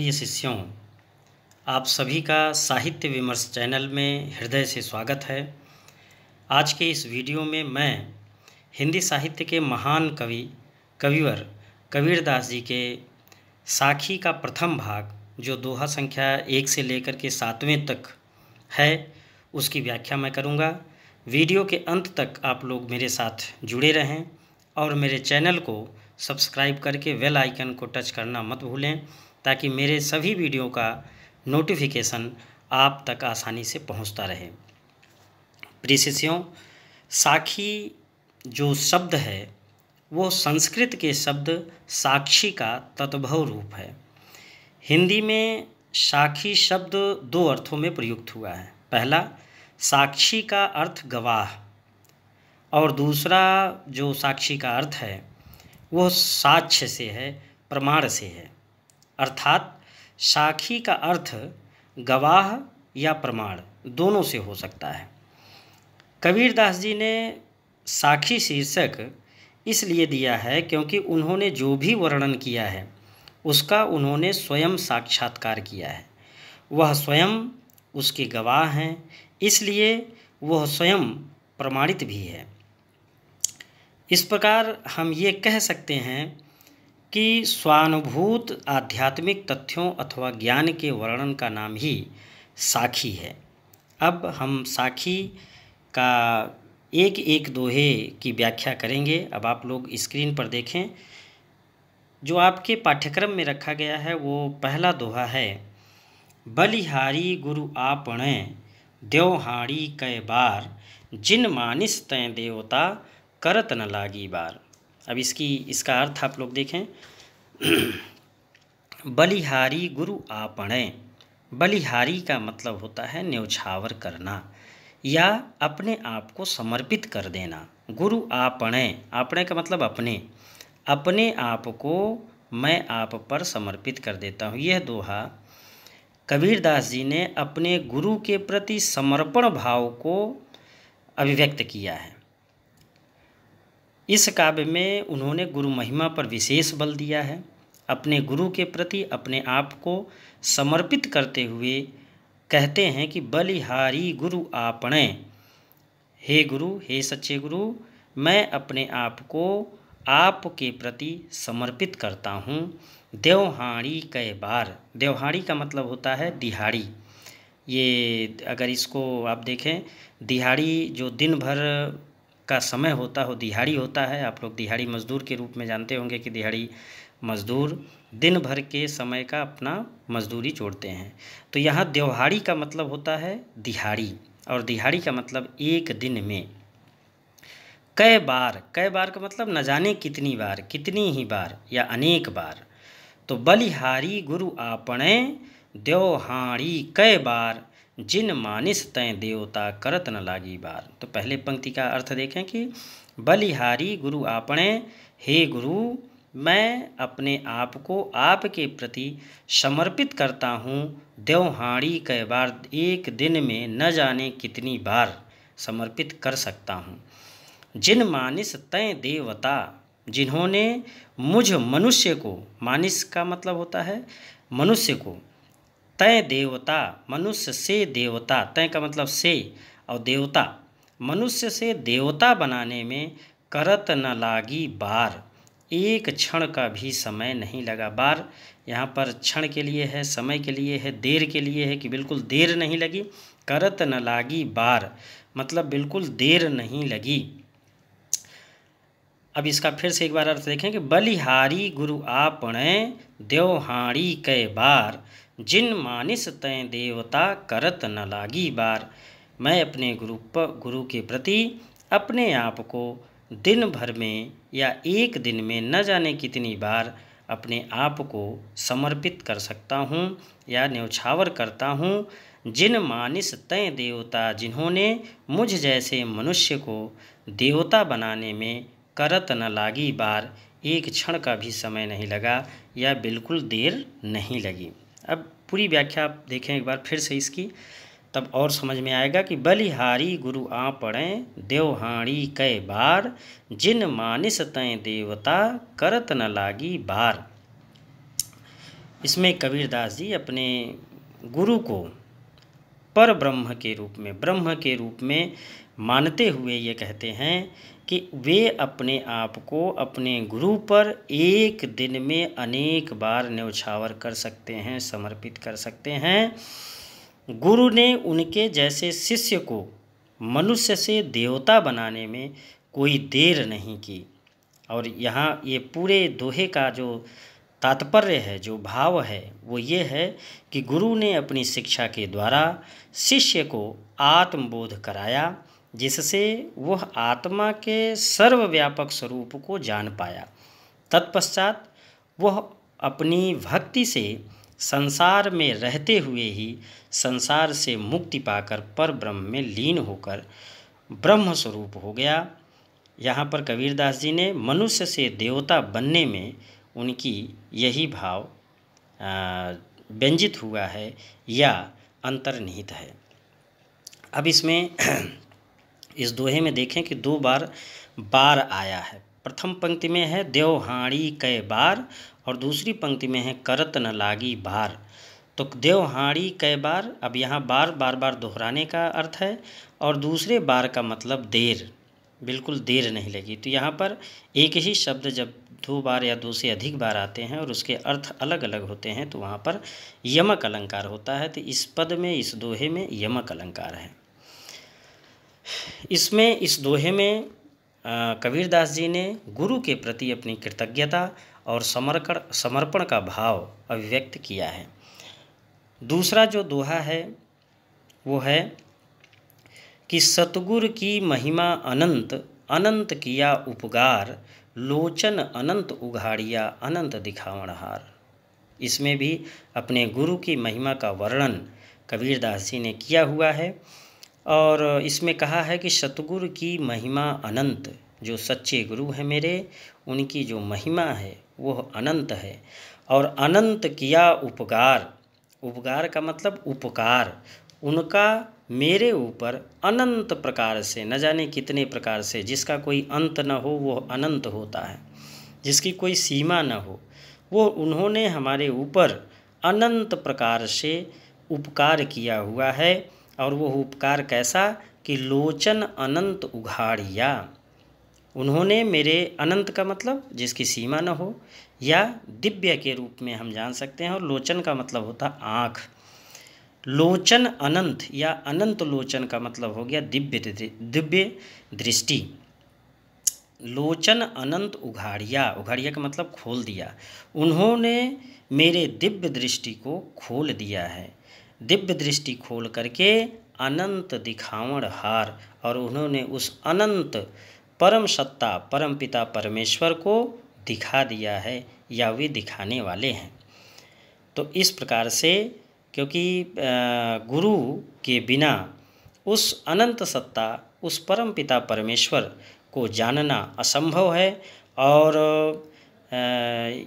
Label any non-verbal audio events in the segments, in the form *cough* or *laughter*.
प्रिय शिष्यों आप सभी का साहित्य विमर्श चैनल में हृदय से स्वागत है आज के इस वीडियो में मैं हिंदी साहित्य के महान कवि कविवर कबीरदास जी के साखी का प्रथम भाग जो दोहा संख्या एक से लेकर के सातवें तक है उसकी व्याख्या मैं करूँगा वीडियो के अंत तक आप लोग मेरे साथ जुड़े रहें और मेरे चैनल को सब्सक्राइब करके वेल आइकन को टच करना मत भूलें ताकि मेरे सभी वीडियो का नोटिफिकेशन आप तक आसानी से पहुंचता रहे प्रिशिष्यों साखी जो शब्द है वो संस्कृत के शब्द साक्षी का तत्भव रूप है हिंदी में साखी शब्द दो अर्थों में प्रयुक्त हुआ है पहला साक्षी का अर्थ गवाह और दूसरा जो साक्षी का अर्थ है वह साक्ष्य से है प्रमाण से है अर्थात साखी का अर्थ गवाह या प्रमाण दोनों से हो सकता है कबीरदास जी ने साखी शीर्षक इसलिए दिया है क्योंकि उन्होंने जो भी वर्णन किया है उसका उन्होंने स्वयं साक्षात्कार किया है वह स्वयं उसके गवाह हैं इसलिए वह स्वयं प्रमाणित भी है इस प्रकार हम ये कह सकते हैं कि स्वानुभूत आध्यात्मिक तथ्यों अथवा ज्ञान के वर्णन का नाम ही साखी है अब हम साखी का एक एक दोहे की व्याख्या करेंगे अब आप लोग स्क्रीन पर देखें जो आपके पाठ्यक्रम में रखा गया है वो पहला दोहा है बलिहारी गुरु आपणे देवहाड़ी कै बार जिन मानिस तय देवता करत न लागी बार अब इसकी इसका अर्थ आप लोग देखें *clears throat* बलिहारी गुरु आपणे बलिहारी का मतलब होता है न्यौछावर करना या अपने आप को समर्पित कर देना गुरु आपणे आपणे का मतलब अपने अपने आप को मैं आप पर समर्पित कर देता हूँ यह दोहा कबीरदास जी ने अपने गुरु के प्रति समर्पण भाव को अभिव्यक्त किया है इस काव्य में उन्होंने गुरु महिमा पर विशेष बल दिया है अपने गुरु के प्रति अपने आप को समर्पित करते हुए कहते हैं कि बलिहारी गुरु आपणे हे गुरु हे सच्चे गुरु मैं अपने आप को आपके प्रति समर्पित करता हूँ देवहाड़ी कई बार देवहाड़ी का मतलब होता है दिहाड़ी ये अगर इसको आप देखें दिहाड़ी जो दिन भर का समय होता हो दिहाड़ी होता है आप लोग दिहाड़ी मजदूर के रूप में जानते होंगे कि दिहाड़ी मजदूर दिन भर के समय का अपना मजदूरी छोड़ते हैं तो यहाँ दिहाड़ी का मतलब होता है दिहाड़ी और दिहाड़ी का मतलब एक दिन में कई बार कई बार का मतलब न जाने कितनी बार कितनी ही बार या अनेक बार तो बलिहारी गुरु आपणे देवहाड़ी कई बार जिन मानिस तय देवता करत न लागी बार तो पहले पंक्ति का अर्थ देखें कि बलिहारी गुरु आपणे हे गुरु मैं अपने आप को आपके प्रति समर्पित करता हूँ देवहाड़ी कई बार एक दिन में न जाने कितनी बार समर्पित कर सकता हूँ जिन मानिस तय देवता जिन्होंने मुझ मनुष्य को मानिस का मतलब होता है मनुष्य को तय देवता मनुष्य से देवता तय का मतलब से और देवता मनुष्य से देवता बनाने में करत न लागी बार एक क्षण का भी समय नहीं लगा बार यहाँ पर क्षण के लिए है समय के लिए है देर के लिए है कि बिल्कुल देर नहीं लगी करत न लागी बार मतलब बिल्कुल देर नहीं लगी अब इसका फिर से एक बार अर्थ देखें कि बलिहारी गुरु आपणे देवहाड़ी कै बार जिन मानिस तय देवता करत न लागी बार मैं अपने गुरु पर गुरु के प्रति अपने आप को दिन भर में या एक दिन में न जाने कितनी बार अपने आप को समर्पित कर सकता हूँ या न्यौछावर करता हूँ जिन मानिस तय देवता जिन्होंने मुझ जैसे मनुष्य को देवता बनाने में करत न लागी बार एक क्षण का भी समय नहीं लगा या बिल्कुल देर नहीं लगी अब पूरी व्याख्या आप देखें एक बार फिर से इसकी तब और समझ में आएगा कि बलिहारी गुरु आ पढ़ें देवहाणी कै बार जिन मानिस तय देवता करत न लागी बार इसमें कबीरदास जी अपने गुरु को पर ब्रह्म के रूप में ब्रह्म के रूप में मानते हुए ये कहते हैं कि वे अपने आप को अपने गुरु पर एक दिन में अनेक बार न्यौछावर कर सकते हैं समर्पित कर सकते हैं गुरु ने उनके जैसे शिष्य को मनुष्य से देवता बनाने में कोई देर नहीं की और यहाँ ये पूरे दोहे का जो तात्पर्य है जो भाव है वो ये है कि गुरु ने अपनी शिक्षा के द्वारा शिष्य को आत्मबोध कराया जिससे वह आत्मा के सर्वव्यापक स्वरूप को जान पाया तत्पश्चात वह अपनी भक्ति से संसार में रहते हुए ही संसार से मुक्ति पाकर पर ब्रह्म में लीन होकर ब्रह्म स्वरूप हो गया यहाँ पर कबीरदास जी ने मनुष्य से देवता बनने में उनकी यही भाव व्यंजित हुआ है या अंतर्निहित है अब इसमें *clears throat* इस दोहे में देखें कि दो बार बार आया है प्रथम पंक्ति में है देवहाड़ी कै बार और दूसरी पंक्ति में है करत न लागी बार तो देवहाड़ी कै बार अब यहाँ बार बार बार दोहराने का अर्थ है और दूसरे बार का मतलब देर बिल्कुल देर नहीं लगी तो यहाँ पर एक ही शब्द जब दो बार या दो से अधिक बार आते हैं और उसके अर्थ अलग अलग होते हैं तो वहाँ पर यमक अलंकार होता है तो इस पद में इस दोहे में यमक अलंकार है इसमें इस दोहे में कबीरदास जी ने गुरु के प्रति अपनी कृतज्ञता और समर्पण समर्पण का भाव अभिव्यक्त किया है दूसरा जो दोहा है वो है कि सतगुर की महिमा अनंत अनंत किया उपगार लोचन अनंत उघाड़िया अनंत दिखावणहार इसमें भी अपने गुरु की महिमा का वर्णन कबीरदास जी ने किया हुआ है और इसमें कहा है कि सतगुरु की महिमा अनंत जो सच्चे गुरु हैं मेरे उनकी जो महिमा है वह अनंत है और अनंत किया उपकार उपकार का मतलब उपकार उनका मेरे ऊपर अनंत प्रकार से न जाने कितने प्रकार से जिसका कोई अंत न हो वह अनंत होता है जिसकी कोई सीमा न हो वो उन्होंने हमारे ऊपर अनंत प्रकार से उपकार किया हुआ है और वह उपकार कैसा कि लोचन अनंत उघाड़िया उन्होंने मेरे अनंत का मतलब जिसकी सीमा न हो या दिव्य के रूप में हम जान सकते हैं और लोचन का मतलब होता आँख लोचन अनंत या अनंत लोचन का मतलब हो गया दिव्य दिव्य दृष्टि लोचन अनंत उघाड़िया उघाड़िया का मतलब खोल दिया उन्होंने मेरे दिव्य दृष्टि को खोल दिया है दिव्य दृष्टि खोल करके अनंत दिखावण हार और उन्होंने उस अनंत परम सत्ता परम पिता परमेश्वर को दिखा दिया है या वे दिखाने वाले हैं तो इस प्रकार से क्योंकि गुरु के बिना उस अनंत सत्ता उस परम पिता परमेश्वर को जानना असंभव है और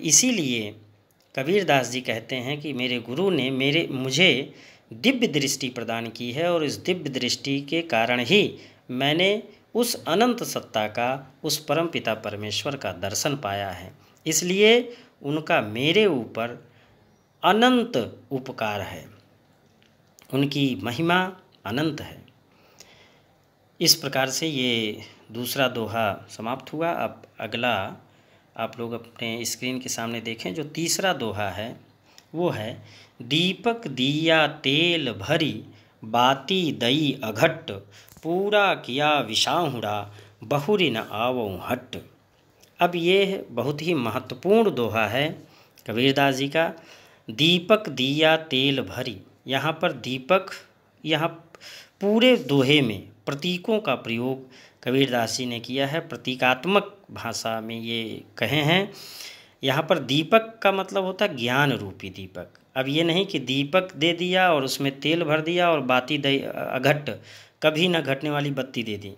इसीलिए कबीरदास जी कहते हैं कि मेरे गुरु ने मेरे मुझे दिव्य दृष्टि प्रदान की है और इस दिव्य दृष्टि के कारण ही मैंने उस अनंत सत्ता का उस परम पिता परमेश्वर का दर्शन पाया है इसलिए उनका मेरे ऊपर अनंत उपकार है उनकी महिमा अनंत है इस प्रकार से ये दूसरा दोहा समाप्त हुआ अब अगला आप लोग अपने स्क्रीन के सामने देखें जो तीसरा दोहा है वो है दीपक दिया तेल भरी बाती दई अघट पूरा किया विषाहुड़ा बहुरी न आवो हट अब ये बहुत ही महत्वपूर्ण दोहा है कबीरदास जी का दीपक दिया तेल भरी यहाँ पर दीपक यहाँ पूरे दोहे में प्रतीकों का प्रयोग कबीरदास जी ने किया है प्रतीकात्मक भाषा में ये कहे हैं यहाँ पर दीपक का मतलब होता है ज्ञान रूपी दीपक अब ये नहीं कि दीपक दे दिया और उसमें तेल भर दिया और बाती दे अघट कभी ना घटने वाली बत्ती दे दी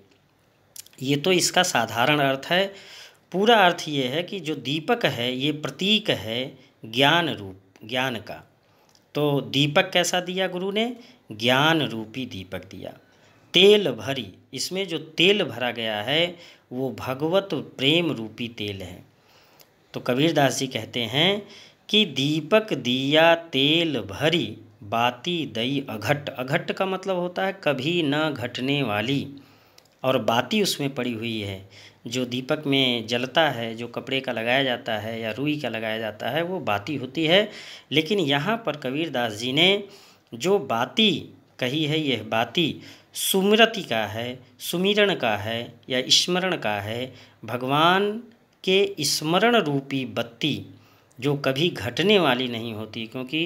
ये तो इसका साधारण अर्थ है पूरा अर्थ ये है कि जो दीपक है ये प्रतीक है ज्ञान रूप ज्ञान का तो दीपक कैसा दिया गुरु ने ज्ञान रूपी दीपक दिया तेल भरी इसमें जो तेल भरा गया है वो भगवत प्रेम रूपी तेल है तो कबीरदास जी कहते हैं कि दीपक दिया तेल भरी बाती दई अघट अघट का मतलब होता है कभी न घटने वाली और बाती उसमें पड़ी हुई है जो दीपक में जलता है जो कपड़े का लगाया जाता है या रुई का लगाया जाता है वो बाती होती है लेकिन यहाँ पर कबीरदास जी ने जो बाती कही है यह बाती सुमृति का है सुमिरण का है या स्मरण का है भगवान के स्मरण रूपी बत्ती जो कभी घटने वाली नहीं होती क्योंकि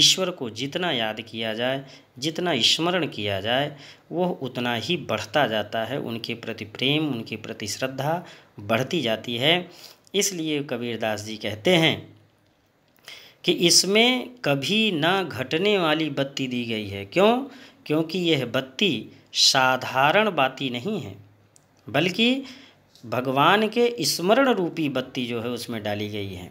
ईश्वर को जितना याद किया जाए जितना स्मरण किया जाए वह उतना ही बढ़ता जाता है उनके प्रति प्रेम उनके प्रति श्रद्धा बढ़ती जाती है इसलिए कबीरदास जी कहते हैं कि इसमें कभी ना घटने वाली बत्ती दी गई है क्यों क्योंकि यह बत्ती साधारण बाती नहीं है बल्कि भगवान के स्मरण रूपी बत्ती जो है उसमें डाली गई है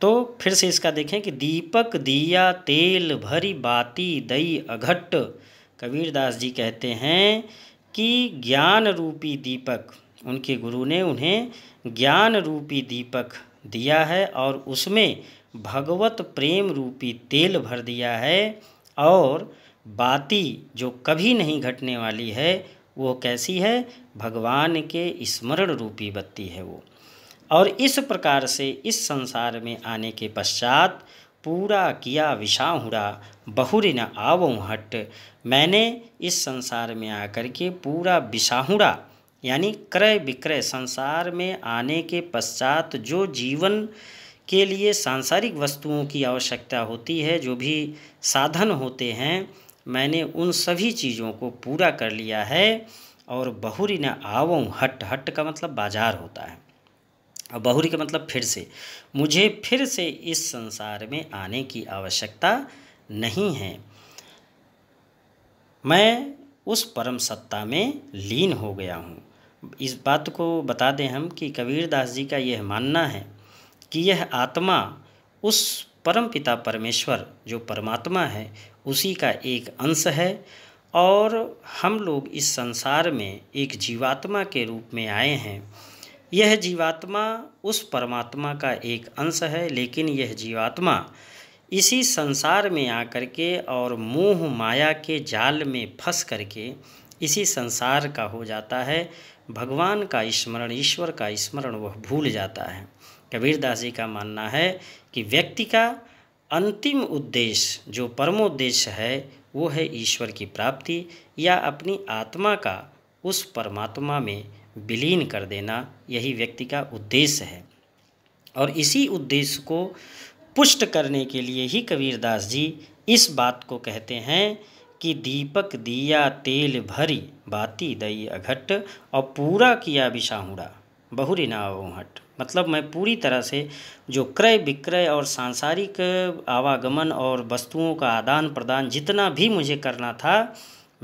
तो फिर से इसका देखें कि दीपक दिया तेल भरी बाती दई अघट कबीरदास जी कहते हैं कि ज्ञान रूपी दीपक उनके गुरु ने उन्हें ज्ञान रूपी दीपक दिया है और उसमें भगवत प्रेम रूपी तेल भर दिया है और बाती जो कभी नहीं घटने वाली है वो कैसी है भगवान के स्मरण रूपी बत्ती है वो और इस प्रकार से इस संसार में आने के पश्चात पूरा किया विषाहुरा बहुर न आवो हट मैंने इस संसार में आकर के पूरा विषाहुरा यानी क्रय विक्रय संसार में आने के पश्चात जो जीवन के लिए सांसारिक वस्तुओं की आवश्यकता होती है जो भी साधन होते हैं मैंने उन सभी चीज़ों को पूरा कर लिया है और बहुरी न आवऊँ हट हट का मतलब बाजार होता है और बहुरी का मतलब फिर से मुझे फिर से इस संसार में आने की आवश्यकता नहीं है मैं उस परम सत्ता में लीन हो गया हूँ इस बात को बता दें हम कि कबीरदास जी का यह मानना है कि यह आत्मा उस परम पिता परमेश्वर जो परमात्मा है उसी का एक अंश है और हम लोग इस संसार में एक जीवात्मा के रूप में आए हैं यह जीवात्मा उस परमात्मा का एक अंश है लेकिन यह जीवात्मा इसी संसार में आकर के और मोह माया के जाल में फंस करके इसी संसार का हो जाता है भगवान का स्मरण ईश्वर का स्मरण वह भूल जाता है कबीरदास जी का मानना है कि व्यक्ति का अंतिम उद्देश्य जो परमोद्देश्य है वो है ईश्वर की प्राप्ति या अपनी आत्मा का उस परमात्मा में विलीन कर देना यही व्यक्ति का उद्देश्य है और इसी उद्देश्य को पुष्ट करने के लिए ही कबीरदास जी इस बात को कहते हैं कि दीपक दिया तेल भरी बाती दई अघट और पूरा किया विषाहुड़ा बहुरी नाव हट मतलब मैं पूरी तरह से जो क्रय विक्रय और सांसारिक आवागमन और वस्तुओं का आदान प्रदान जितना भी मुझे करना था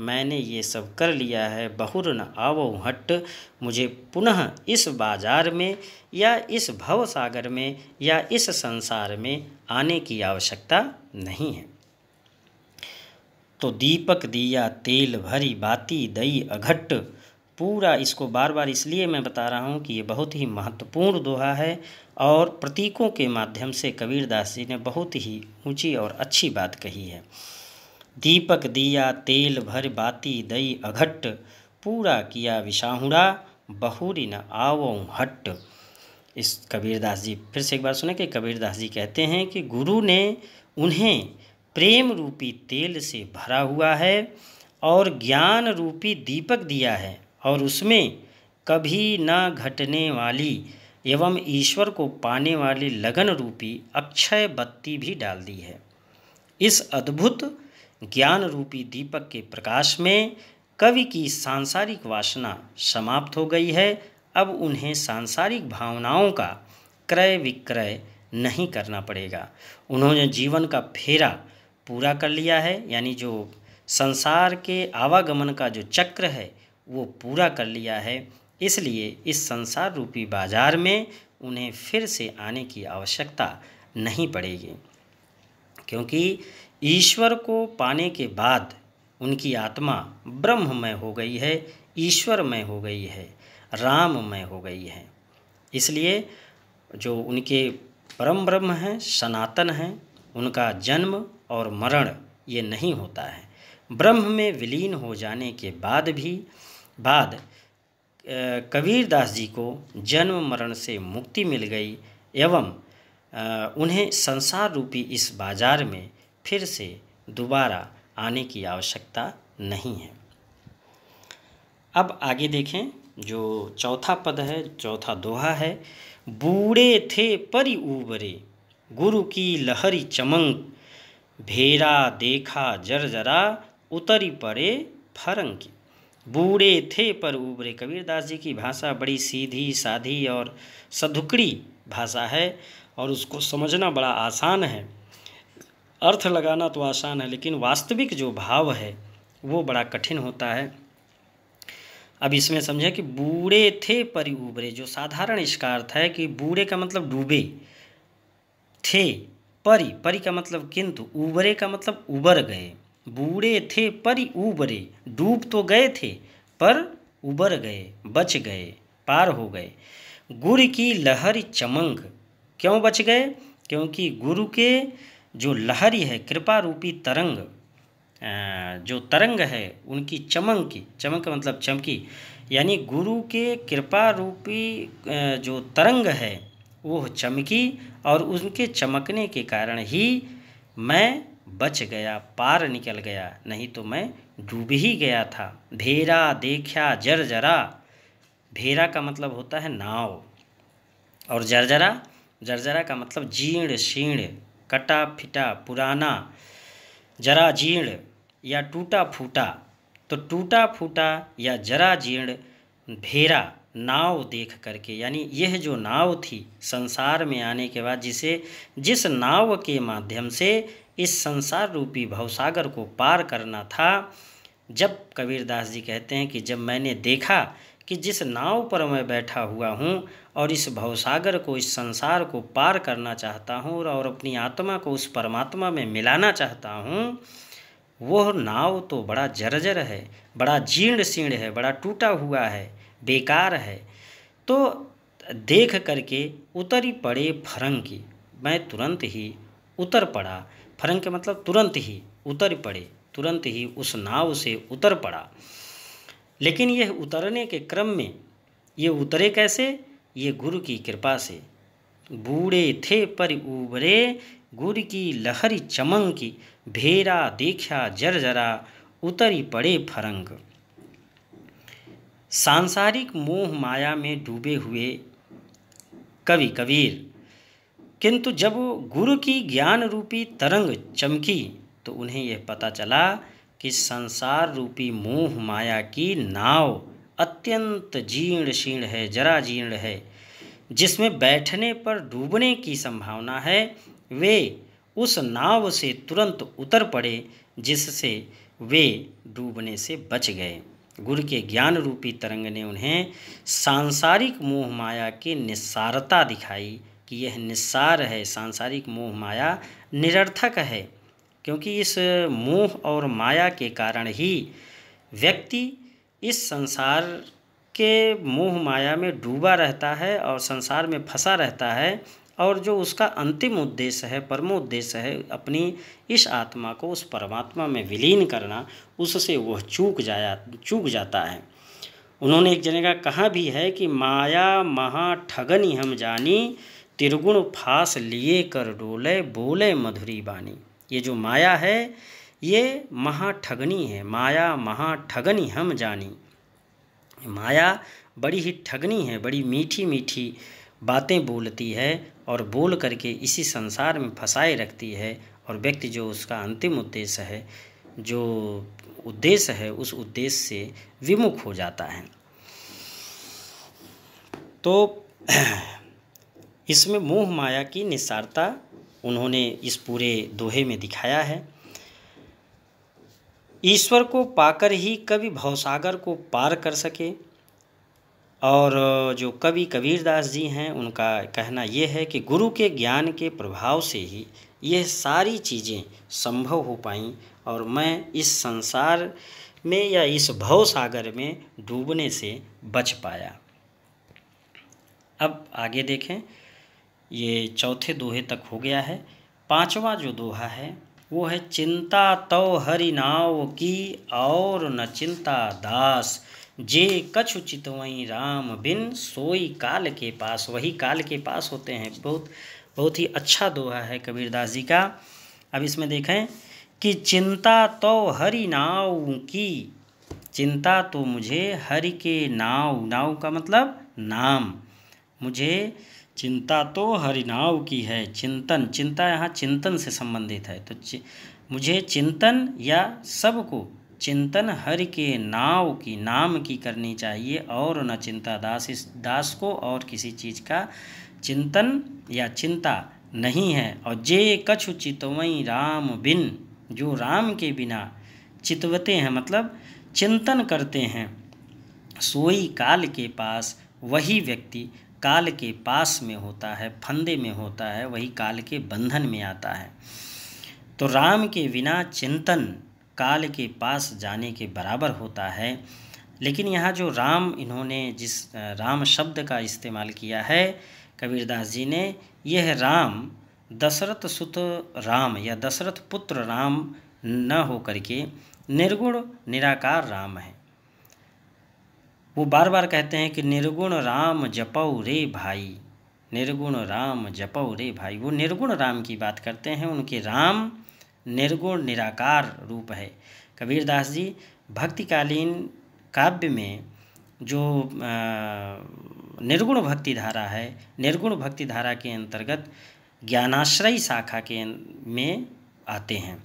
मैंने ये सब कर लिया है बहुर न आवो हट मुझे पुनः इस बाजार में या इस भव सागर में या इस संसार में आने की आवश्यकता नहीं है तो दीपक दिया तेल भरी बाती दई अघट पूरा इसको बार बार इसलिए मैं बता रहा हूँ कि ये बहुत ही महत्वपूर्ण दोहा है और प्रतीकों के माध्यम से कबीरदास जी ने बहुत ही ऊँची और अच्छी बात कही है दीपक दिया तेल भर बाती दई अघट पूरा किया विषाहुड़ा बहुरी न आव हट इस कबीरदास जी फिर से एक बार सुने कि कबीरदास जी कहते हैं कि गुरु ने उन्हें प्रेम रूपी तेल से भरा हुआ है और ज्ञान रूपी दीपक दिया है और उसमें कभी ना घटने वाली एवं ईश्वर को पाने वाली लगन रूपी अक्षय बत्ती भी डाल दी है इस अद्भुत ज्ञान रूपी दीपक के प्रकाश में कवि की सांसारिक वासना समाप्त हो गई है अब उन्हें सांसारिक भावनाओं का क्रय विक्रय नहीं करना पड़ेगा उन्होंने जीवन का फेरा पूरा कर लिया है यानी जो संसार के आवागमन का जो चक्र है वो पूरा कर लिया है इसलिए इस संसार रूपी बाज़ार में उन्हें फिर से आने की आवश्यकता नहीं पड़ेगी क्योंकि ईश्वर को पाने के बाद उनकी आत्मा ब्रह्ममय हो गई है ईश्वरमय हो गई है राममय हो गई है इसलिए जो उनके परम ब्रह्म हैं सनातन हैं उनका जन्म और मरण ये नहीं होता है ब्रह्म में विलीन हो जाने के बाद भी बाद कबीरदास जी को जन्म मरण से मुक्ति मिल गई एवं उन्हें संसार रूपी इस बाजार में फिर से दोबारा आने की आवश्यकता नहीं है अब आगे देखें जो चौथा पद है चौथा दोहा है बूढ़े थे परी उबरे गुरु की लहरी चमंग भेरा देखा जरा उतरी पड़े फरंकी बूढ़े थे पर उबरे कबीरदास जी की भाषा बड़ी सीधी साधी और सधुकड़ी भाषा है और उसको समझना बड़ा आसान है अर्थ लगाना तो आसान है लेकिन वास्तविक जो भाव है वो बड़ा कठिन होता है अब इसमें समझे कि बूढ़े थे पर उबरे जो साधारण इसका अर्थ है कि बूढ़े का मतलब डूबे थे परी परी का मतलब किंतु उबरे का मतलब उबर गए बूढ़े थे पर उबरे डूब तो गए थे पर उबर गए बच गए पार हो गए गुर की लहर चमंग क्यों बच गए क्योंकि गुरु के जो लहरी है कृपा रूपी तरंग जो तरंग है उनकी चमंग की चमक मतलब चमकी यानी गुरु के कृपा रूपी जो तरंग है वो चमकी और उनके चमकने के कारण ही मैं बच गया पार निकल गया नहीं तो मैं डूब ही गया था भेरा देखा जरजरा भेरा का मतलब होता है नाव और जरजरा जरजरा का मतलब जीर्ण शीर्ण कटा फिटा पुराना जरा जीर्ण या टूटा फूटा तो टूटा फूटा या जरा जीर्ण भेरा नाव देख करके यानी यह जो नाव थी संसार में आने के बाद जिसे जिस नाव के माध्यम से इस संसार रूपी भवसागर को पार करना था जब कबीरदास जी कहते हैं कि जब मैंने देखा कि जिस नाव पर मैं बैठा हुआ हूँ और इस भवसागर को इस संसार को पार करना चाहता हूँ और अपनी आत्मा को उस परमात्मा में मिलाना चाहता हूँ वह नाव तो बड़ा जर्जर है बड़ा जीर्ण सीर्ण है बड़ा टूटा हुआ है बेकार है तो देख करके उतर ही पड़े फरंगी मैं तुरंत ही उतर पड़ा फरंग के मतलब तुरंत ही उतर पड़े तुरंत ही उस नाव से उतर पड़ा लेकिन यह उतरने के क्रम में ये उतरे कैसे ये गुरु की कृपा से बूढ़े थे पर उबरे गुर की लहरी चमंकी भेरा देखा जर जरा उतरी पड़े फरंग सांसारिक मोह माया में डूबे हुए कवि कबीर किंतु जब गुरु की ज्ञान रूपी तरंग चमकी तो उन्हें यह पता चला कि संसार रूपी मोह माया की नाव अत्यंत जीर्ण शीर्ण है जरा जीर्ण है जिसमें बैठने पर डूबने की संभावना है वे उस नाव से तुरंत उतर पड़े जिससे वे डूबने से बच गए गुरु के ज्ञान रूपी तरंग ने उन्हें सांसारिक मोह माया की निस्सारता दिखाई कि यह निस्सार है सांसारिक मोह माया निरर्थक है क्योंकि इस मोह और माया के कारण ही व्यक्ति इस संसार के मोह माया में डूबा रहता है और संसार में फंसा रहता है और जो उसका अंतिम उद्देश्य है परमोद्देश्य है अपनी इस आत्मा को उस परमात्मा में विलीन करना उससे वह चूक जाया चूक जाता है उन्होंने एक का कहा भी है कि माया महा ठगनी हम जानी त्रिगुण फास लिए कर डोले बोले मधुरी बानी ये जो माया है ये महा ठगनी है माया महा ठगनी हम जानी माया बड़ी ही ठगनी है बड़ी मीठी मीठी बातें बोलती है और बोल करके इसी संसार में फंसाए रखती है और व्यक्ति जो उसका अंतिम उद्देश्य है जो उद्देश्य है उस उद्देश्य से विमुख हो जाता है तो *clears throat* इसमें मोह माया की निस्सारता उन्होंने इस पूरे दोहे में दिखाया है ईश्वर को पाकर ही कभी भवसागर को पार कर सके और जो कवि कबीरदास जी हैं उनका कहना ये है कि गुरु के ज्ञान के प्रभाव से ही यह सारी चीज़ें संभव हो पाई और मैं इस संसार में या इस भव सागर में डूबने से बच पाया अब आगे देखें ये चौथे दोहे तक हो गया है पांचवा जो दोहा है वो है चिंता तो हरि नाव की और न चिंता दास जे कछ उचित वहीं राम बिन सोई काल के पास वही काल के पास होते हैं बहुत बहुत ही अच्छा दोहा है कबीरदास जी का अब इसमें देखें कि चिंता तो हरि नाव की चिंता तो मुझे हरि के नाव नाव का मतलब नाम मुझे चिंता तो हरिनाव की है चिंतन चिंता यहाँ चिंतन से संबंधित है तो मुझे चिंतन या सबको चिंतन हरि के नाव की नाम की करनी चाहिए और न चिंता दास इस दास को और किसी चीज़ का चिंतन या चिंता नहीं है और जे कछु चितवई राम बिन जो राम के बिना चितवते हैं मतलब चिंतन करते हैं सोई काल के पास वही व्यक्ति काल के पास में होता है फंदे में होता है वही काल के बंधन में आता है तो राम के बिना चिंतन काल के पास जाने के बराबर होता है लेकिन यहाँ जो राम इन्होंने जिस राम शब्द का इस्तेमाल किया है कबीरदास जी ने यह राम दशरथ सुत राम या दशरथ पुत्र राम न हो करके निर्गुण निराकार राम है वो बार बार कहते हैं कि निर्गुण राम जपऊ रे भाई निर्गुण राम जपऊ रे भाई वो निर्गुण राम की बात करते हैं उनके राम निर्गुण निराकार रूप है कबीरदास जी भक्तिकालीन काव्य में जो निर्गुण भक्ति धारा है निर्गुण भक्ति धारा के अंतर्गत ज्ञानाश्रय शाखा के अं, में आते हैं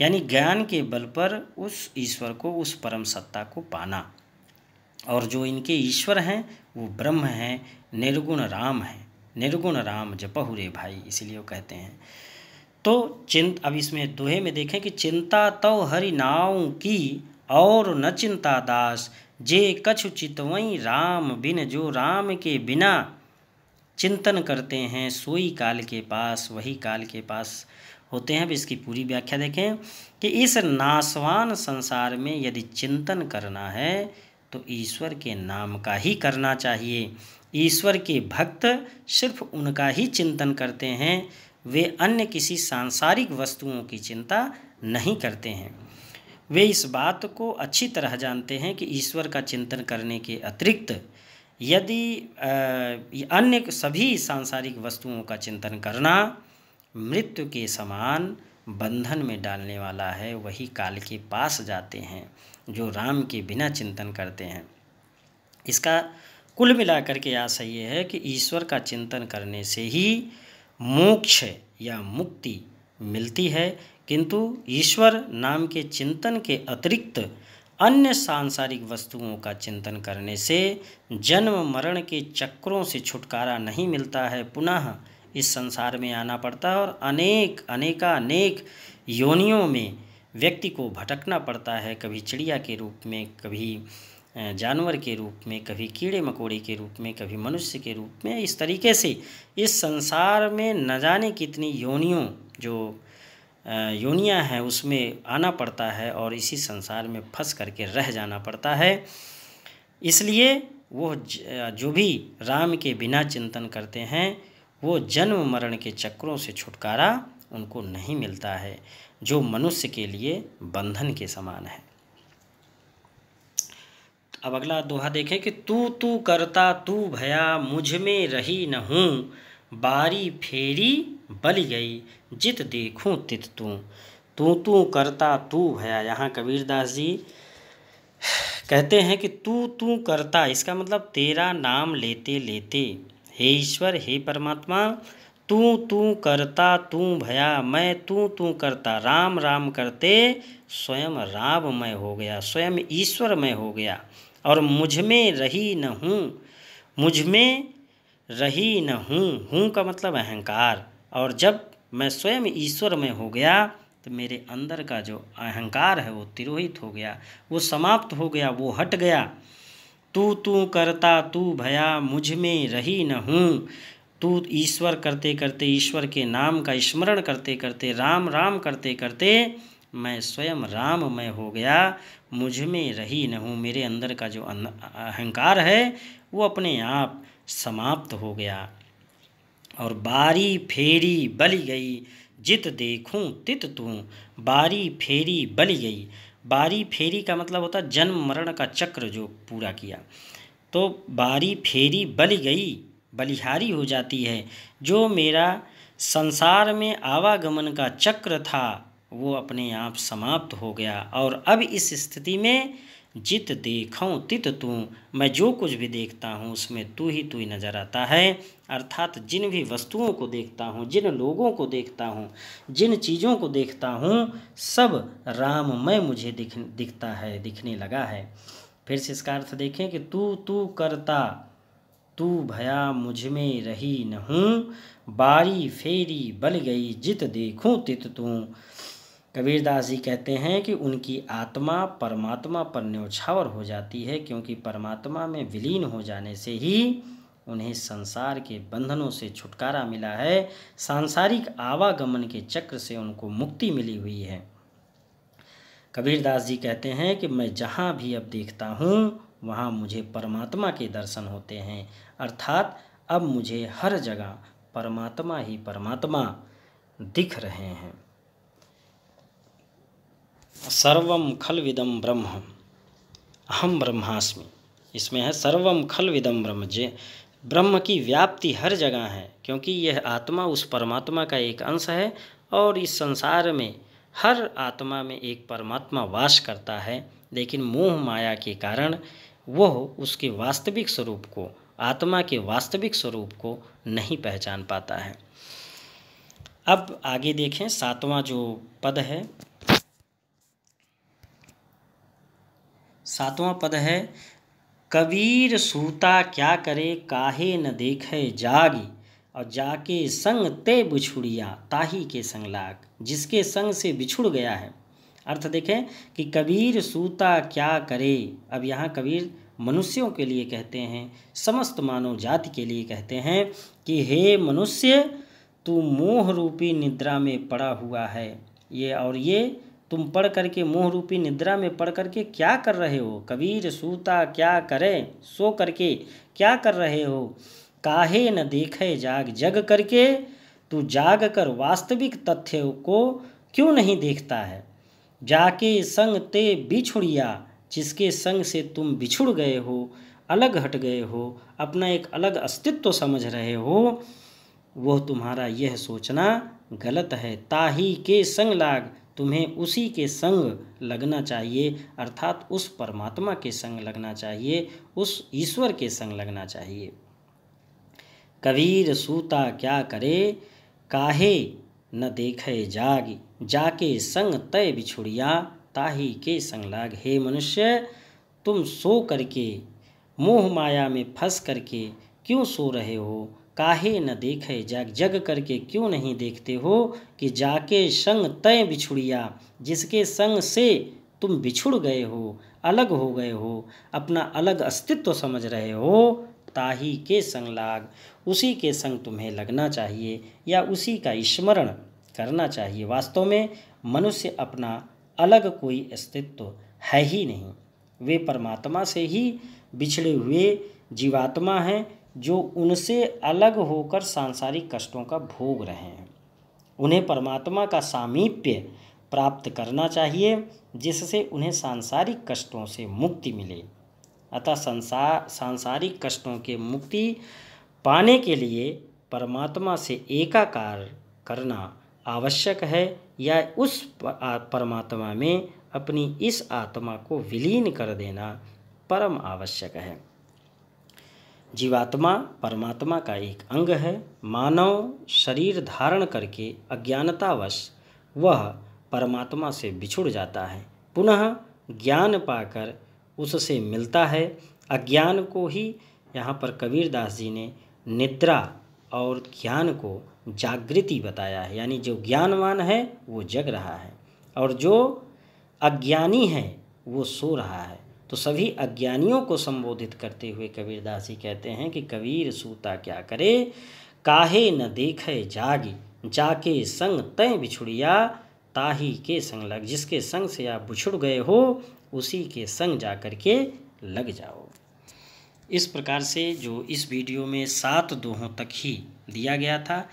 यानी ज्ञान के बल पर उस ईश्वर को उस परम सत्ता को पाना और जो इनके ईश्वर हैं वो ब्रह्म हैं निर्गुण राम हैं निर्गुण राम जपहुरे भाई इसलिए वो कहते हैं तो चिंत अब इसमें दोहे में देखें कि चिंता तो हरि नाव की और न चिंता दास जे कछु चितवई राम बिन जो राम के बिना चिंतन करते हैं सोई काल के पास वही काल के पास होते हैं अब इसकी पूरी व्याख्या देखें कि इस नासवान संसार में यदि चिंतन करना है तो ईश्वर के नाम का ही करना चाहिए ईश्वर के भक्त सिर्फ उनका ही चिंतन करते हैं वे अन्य किसी सांसारिक वस्तुओं की चिंता नहीं करते हैं वे इस बात को अच्छी तरह जानते हैं कि ईश्वर का चिंतन करने के अतिरिक्त यदि अन्य सभी सांसारिक वस्तुओं का चिंतन करना मृत्यु के समान बंधन में डालने वाला है वही काल के पास जाते हैं जो राम के बिना चिंतन करते हैं इसका कुल मिलाकर के आशा ये है कि ईश्वर का चिंतन करने से ही मोक्ष या मुक्ति मिलती है किंतु ईश्वर नाम के चिंतन के अतिरिक्त अन्य सांसारिक वस्तुओं का चिंतन करने से जन्म मरण के चक्रों से छुटकारा नहीं मिलता है पुनः इस संसार में आना पड़ता है और अनेक अनेकानेक योनियों में व्यक्ति को भटकना पड़ता है कभी चिड़िया के रूप में कभी जानवर के रूप में कभी कीड़े मकोड़े के रूप में कभी मनुष्य के रूप में इस तरीके से इस संसार में न जाने कितनी योनियों जो योनियां हैं उसमें आना पड़ता है और इसी संसार में फंस करके रह जाना पड़ता है इसलिए वो जो भी राम के बिना चिंतन करते हैं वो जन्म मरण के चक्रों से छुटकारा उनको नहीं मिलता है जो मनुष्य के लिए बंधन के समान है अब अगला दोहा देखें कि तू तू करता तू भया मुझ में रही न हूँ बारी फेरी बली गई जित देखूँ तित तू तू तू करता तू भया यहाँ कबीरदास जी कहते हैं कि तू तू करता इसका मतलब तेरा नाम लेते लेते हे ईश्वर हे परमात्मा तू तू करता तू भया मैं तू तू करता राम राम करते स्वयं राम मैं हो गया स्वयं ईश्वर मैं हो गया और मुझ में रही न हूँ मुझ में रही न हूँ हूँ का मतलब अहंकार और जब मैं स्वयं ईश्वर में हो गया तो मेरे अंदर का जो अहंकार है वो तिरोहित हो गया वो समाप्त हो गया वो हट गया तू तू करता तू भया मुझ में रही न हूँ तू ईश्वर करते करते ईश्वर के नाम का स्मरण करते करते राम राम करते करते मैं स्वयं राम में हो गया मुझ में रही न हूँ मेरे अंदर का जो अहंकार है वो अपने आप समाप्त हो गया और बारी फेरी बली गई जित देखूं तित तू बारी फेरी बली गई बारी फेरी का मतलब होता जन्म मरण का चक्र जो पूरा किया तो बारी फेरी बली गई बलिहारी हो जाती है जो मेरा संसार में आवागमन का चक्र था वो अपने आप समाप्त हो गया और अब इस स्थिति में जित देखूँ तित तू मैं जो कुछ भी देखता हूँ उसमें तू ही तू ही नज़र आता है अर्थात जिन भी वस्तुओं को देखता हूँ जिन लोगों को देखता हूँ जिन चीज़ों को देखता हूँ सब राममय मुझे दिख दिखता है दिखने लगा है फिर से इसका अर्थ देखें कि तू तू करता तू भया मुझ में रही न बारी फेरी बल गई जित देखूँ तित तू कबीरदास जी कहते हैं कि उनकी आत्मा परमात्मा पर न्यौछावर हो जाती है क्योंकि परमात्मा में विलीन हो जाने से ही उन्हें संसार के बंधनों से छुटकारा मिला है सांसारिक आवागमन के चक्र से उनको मुक्ति मिली हुई है कबीरदास जी कहते हैं कि मैं जहाँ भी अब देखता हूँ वहाँ मुझे परमात्मा के दर्शन होते हैं अर्थात अब मुझे हर जगह परमात्मा ही परमात्मा दिख रहे हैं सर्वम खल विदम ब्रह्म अहम ब्रह्मास्मि इसमें है सर्वम खल विदम ब्रह्म जे ब्रह्म की व्याप्ति हर जगह है क्योंकि यह आत्मा उस परमात्मा का एक अंश है और इस संसार में हर आत्मा में एक परमात्मा वास करता है लेकिन मोह माया के कारण वह उसके वास्तविक स्वरूप को आत्मा के वास्तविक स्वरूप को नहीं पहचान पाता है अब आगे देखें सातवां जो पद है सातवां पद है कबीर सूता क्या करे काहे न देखे जागी और जाके संग ते बिछुड़िया ताही के संग लाग जिसके संग से बिछुड़ गया है अर्थ देखें कि कबीर सूता क्या करे अब यहाँ कबीर मनुष्यों के लिए कहते हैं समस्त मानव जाति के लिए कहते हैं कि हे मनुष्य तू मोह रूपी निद्रा में पड़ा हुआ है ये और ये तुम पढ़ करके मोह रूपी निद्रा में पढ़ करके क्या कर रहे हो कबीर सूता क्या करे सो करके क्या कर रहे हो काहे न देखे जाग जग करके तू जाग कर वास्तविक तथ्य को क्यों नहीं देखता है जाके संग ते बिछुड़िया जिसके संग से तुम बिछुड़ गए हो अलग हट गए हो अपना एक अलग अस्तित्व समझ रहे हो वह तुम्हारा यह सोचना गलत है ताही के संग लाग तुम्हें उसी के संग लगना चाहिए अर्थात उस परमात्मा के संग लगना चाहिए उस ईश्वर के संग लगना चाहिए कबीर सूता क्या करे काहे न देखे जाग जाके संग तय बिछुड़िया ताही के संग लाग हे मनुष्य तुम सो करके मोह माया में फंस करके क्यों सो रहे हो काहे न देखे जग जग करके क्यों नहीं देखते हो कि जाके संग तय बिछुड़िया जिसके संग से तुम बिछुड़ गए हो अलग हो गए हो अपना अलग अस्तित्व समझ रहे हो ताही के संग लाग उसी के संग तुम्हें लगना चाहिए या उसी का स्मरण करना चाहिए वास्तव में मनुष्य अपना अलग कोई अस्तित्व है ही नहीं वे परमात्मा से ही बिछड़े हुए जीवात्मा हैं जो उनसे अलग होकर सांसारिक कष्टों का भोग रहे हैं उन्हें परमात्मा का सामीप्य प्राप्त करना चाहिए जिससे उन्हें सांसारिक कष्टों से मुक्ति मिले अतः संसार सांसारिक कष्टों के मुक्ति पाने के लिए परमात्मा से एकाकार करना आवश्यक है या उस परमात्मा में अपनी इस आत्मा को विलीन कर देना परम आवश्यक है जीवात्मा परमात्मा का एक अंग है मानव शरीर धारण करके अज्ञानतावश वह परमात्मा से बिछुड़ जाता है पुनः ज्ञान पाकर उससे मिलता है अज्ञान को ही यहाँ पर कबीरदास जी ने निद्रा और ज्ञान को जागृति बताया है यानी जो ज्ञानवान है वो जग रहा है और जो अज्ञानी है वो सो रहा है तो सभी अज्ञानियों को संबोधित करते हुए कबीरदास जी कहते हैं कि कबीर सूता क्या करे काहे न देखे जागे जाके संग तय बिछुड़िया ताही के संग लग जिसके संग से आप बिछुड़ गए हो उसी के संग जा कर के लग जाओ इस प्रकार से जो इस वीडियो में सात दोहों तक ही दिया गया था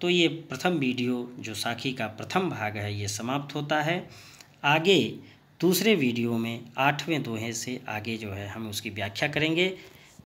तो ये प्रथम वीडियो जो साखी का प्रथम भाग है ये समाप्त होता है आगे दूसरे वीडियो में आठवें दोहे से आगे जो है हम उसकी व्याख्या करेंगे